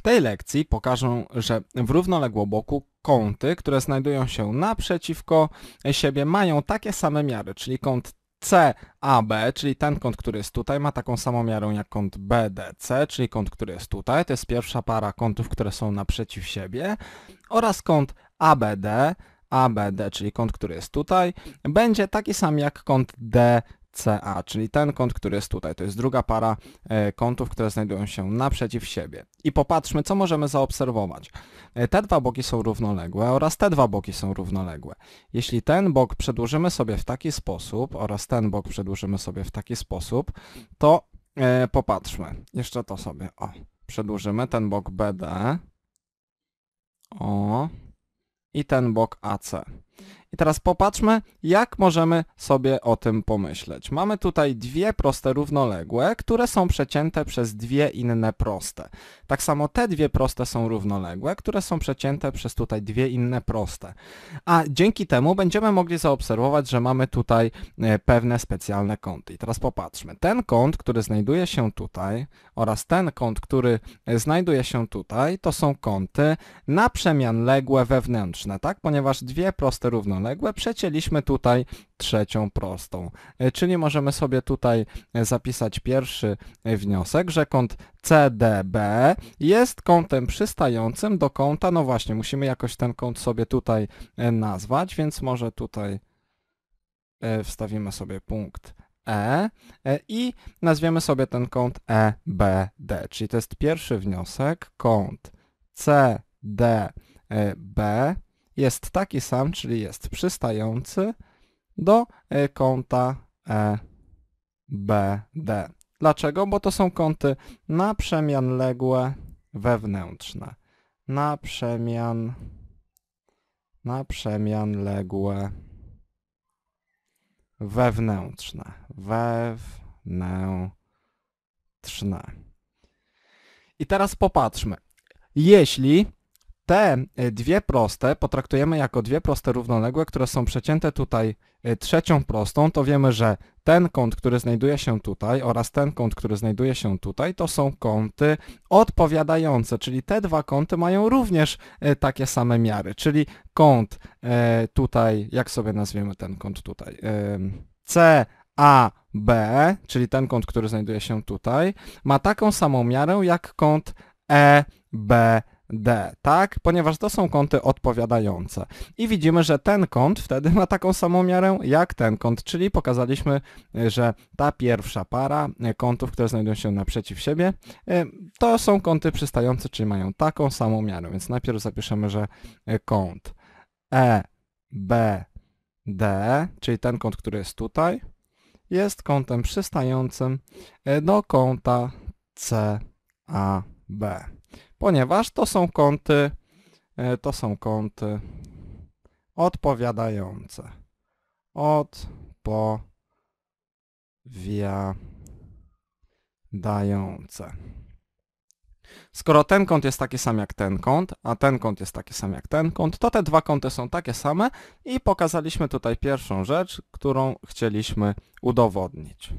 W tej lekcji pokażę, że w równoległoboku kąty, które znajdują się naprzeciwko siebie mają takie same miary, czyli kąt CAB, czyli ten kąt, który jest tutaj, ma taką samą miarę jak kąt BDC, czyli kąt, który jest tutaj. To jest pierwsza para kątów, które są naprzeciw siebie. Oraz kąt ABD, ABD, czyli kąt, który jest tutaj, będzie taki sam jak kąt D CA, czyli ten kąt, który jest tutaj. To jest druga para e, kątów, które znajdują się naprzeciw siebie. I popatrzmy, co możemy zaobserwować. E, te dwa boki są równoległe oraz te dwa boki są równoległe. Jeśli ten bok przedłużymy sobie w taki sposób oraz ten bok przedłużymy sobie w taki sposób, to e, popatrzmy. Jeszcze to sobie. O, przedłużymy ten bok BD. O. I ten bok AC. I teraz popatrzmy, jak możemy sobie o tym pomyśleć. Mamy tutaj dwie proste równoległe, które są przecięte przez dwie inne proste. Tak samo te dwie proste są równoległe, które są przecięte przez tutaj dwie inne proste. A dzięki temu będziemy mogli zaobserwować, że mamy tutaj e, pewne specjalne kąty. I teraz popatrzmy. Ten kąt, który znajduje się tutaj oraz ten kąt, który e, znajduje się tutaj, to są kąty ległe wewnętrzne, tak? Ponieważ dwie proste równoległe równoległe, przecięliśmy tutaj trzecią prostą. E, czyli możemy sobie tutaj e, zapisać pierwszy e, wniosek, że kąt CDB jest kątem przystającym do kąta, no właśnie, musimy jakoś ten kąt sobie tutaj nazwać, więc może tutaj wstawimy sobie punkt E i nazwiemy sobie ten kąt EBD, czyli to jest pierwszy wniosek, kąt CDB jest taki sam, czyli jest przystający do e, kąta EBD. Dlaczego? Bo to są kąty naprzemianległe wewnętrzne. Naprzemian, naprzemianległe wewnętrzne. Wewnętrzne. I teraz popatrzmy. Jeśli te e, dwie proste potraktujemy jako dwie proste równoległe, które są przecięte tutaj e, trzecią prostą, to wiemy, że ten kąt, który znajduje się tutaj oraz ten kąt, który znajduje się tutaj, to są kąty odpowiadające, czyli te dwa kąty mają również e, takie same miary, czyli kąt tutaj, jak sobie nazwiemy ten kąt tutaj, CAB, czyli ten kąt, który znajduje się tutaj, ma taką samą miarę jak kąt EBD. D, tak? Ponieważ to są kąty odpowiadające. I widzimy, że ten kąt wtedy ma taką samą miarę jak ten kąt, czyli pokazaliśmy, y, że ta pierwsza para y, kątów, które znajdują się naprzeciw siebie, y, to są kąty przystające, czyli mają taką samą miarę. Więc najpierw zapiszemy, że kąt E, B, D, czyli ten kąt, który jest tutaj, jest kątem przystającym do kąta C, A, B ponieważ to są kąty, e, to są kąty odpowiadające. Odpowiadające. Skoro ten kąt jest taki sam jak ten kąt, a ten kąt jest taki sam jak ten kąt, to te dwa kąty są takie same i pokazaliśmy tutaj pierwszą rzecz, którą chcieliśmy udowodnić.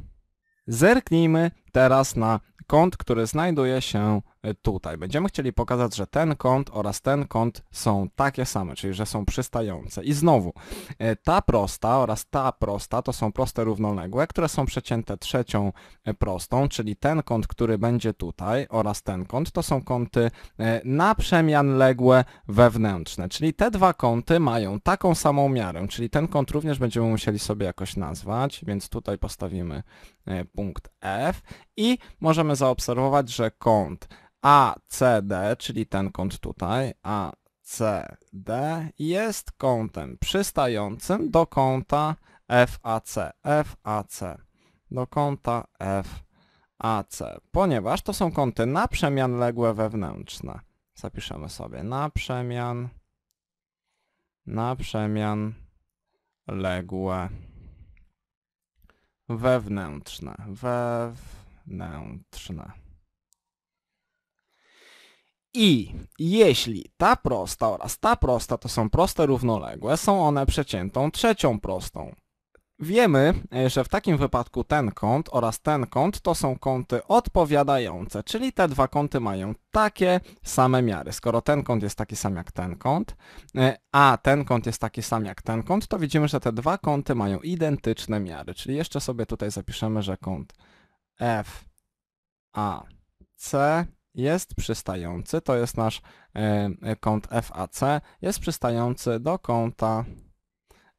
Zerknijmy teraz na kąt, który znajduje się e, tutaj. Będziemy chcieli pokazać, że ten kąt oraz ten kąt są takie same, czyli że są przystające. I znowu, e, ta prosta oraz ta prosta to są proste równoległe, które są przecięte trzecią e, prostą, czyli ten kąt, który będzie tutaj oraz ten kąt to są kąty na przemian ległe wewnętrzne, czyli te dwa kąty mają taką samą miarę, czyli ten kąt również będziemy musieli sobie jakoś nazwać, więc tutaj postawimy punkt F i możemy zaobserwować, że kąt ACD, czyli ten kąt tutaj, ACD jest kątem przystającym do kąta FAC, FAC, do kąta FAC, ponieważ to są kąty naprzemianległe wewnętrzne. Zapiszemy sobie naprzemian, ległe wewnętrzne, wewnętrzne wewnętrzne. I jeśli ta prosta oraz ta prosta to są proste równoległe, są one przeciętą trzecią prostą. Wiemy, e, że w takim wypadku ten kąt oraz ten kąt to są kąty odpowiadające, czyli te dwa kąty mają takie same miary. Skoro ten kąt jest taki sam jak ten kąt, e, a ten kąt jest taki sam jak ten kąt, to widzimy, że te dwa kąty mają identyczne miary, czyli jeszcze sobie tutaj zapiszemy, że kąt F, A, C jest przystający, to jest nasz e, kąt FAC, jest przystający do kąta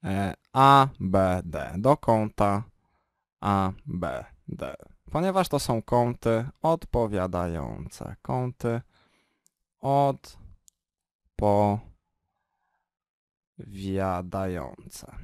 e, ABD, do kąta ABD, ponieważ to są kąty odpowiadające, kąty odpowiadające.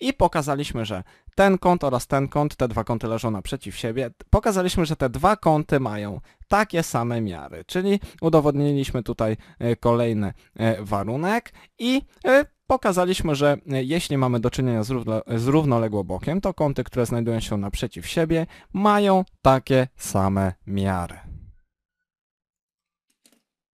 I pokazaliśmy, że ten kąt oraz ten kąt, te dwa kąty leżą naprzeciw siebie. Pokazaliśmy, że te dwa kąty mają takie same miary, czyli udowodniliśmy tutaj e, kolejny e, warunek i e, pokazaliśmy, że jeśli mamy do czynienia z, równo, z równoległobokiem, to kąty, które znajdują się naprzeciw siebie mają takie same miary.